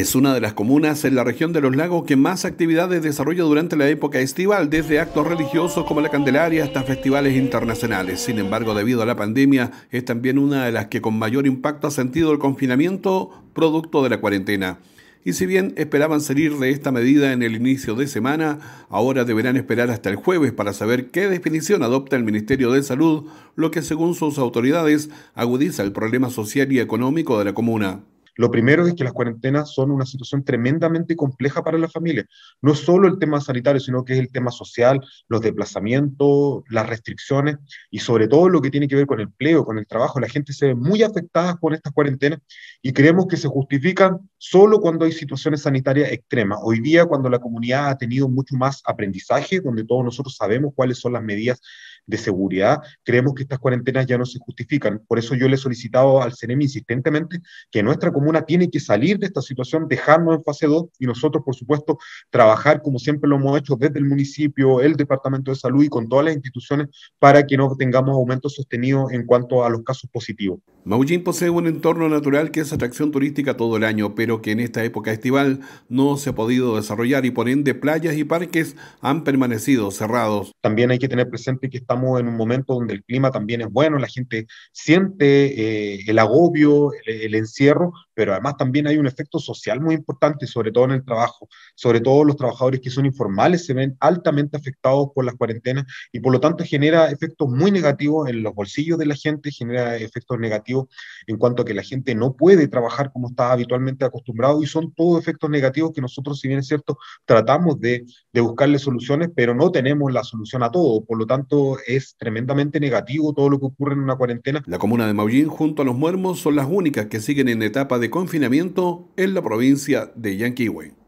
Es una de las comunas en la región de los lagos que más actividades desarrolla durante la época estival, desde actos religiosos como la Candelaria hasta festivales internacionales. Sin embargo, debido a la pandemia, es también una de las que con mayor impacto ha sentido el confinamiento producto de la cuarentena. Y si bien esperaban salir de esta medida en el inicio de semana, ahora deberán esperar hasta el jueves para saber qué definición adopta el Ministerio de Salud, lo que según sus autoridades agudiza el problema social y económico de la comuna. Lo primero es que las cuarentenas son una situación tremendamente compleja para la familia. No solo el tema sanitario, sino que es el tema social, los desplazamientos, las restricciones y sobre todo lo que tiene que ver con el empleo, con el trabajo. La gente se ve muy afectada por estas cuarentenas y creemos que se justifican solo cuando hay situaciones sanitarias extremas. Hoy día, cuando la comunidad ha tenido mucho más aprendizaje, donde todos nosotros sabemos cuáles son las medidas de seguridad, creemos que estas cuarentenas ya no se justifican. Por eso yo le he solicitado al Cenem insistentemente que nuestra comuna tiene que salir de esta situación, dejarnos en fase 2 y nosotros, por supuesto, trabajar como siempre lo hemos hecho desde el municipio, el Departamento de Salud y con todas las instituciones para que no tengamos aumentos sostenidos en cuanto a los casos positivos. Maullín posee un entorno natural que es atracción turística todo el año, pero que en esta época estival no se ha podido desarrollar y por ende playas y parques han permanecido cerrados. También hay que tener presente que estamos en un momento donde el clima también es bueno, la gente siente eh, el agobio, el encierro, pero además también hay un efecto social muy importante, sobre todo en el trabajo. Sobre todo los trabajadores que son informales se ven altamente afectados por las cuarentenas y por lo tanto genera efectos muy negativos en los bolsillos de la gente, genera efectos negativos en cuanto a que la gente no puede trabajar como está habitualmente acostumbrado y son todos efectos negativos que nosotros, si bien es cierto, tratamos de, buscarle soluciones, pero no tenemos la solución a todo. Por lo tanto, es tremendamente negativo todo lo que ocurre en una cuarentena. La comuna de Maullín junto a los muermos son las únicas que siguen en etapa de confinamiento en la provincia de Yanquihue.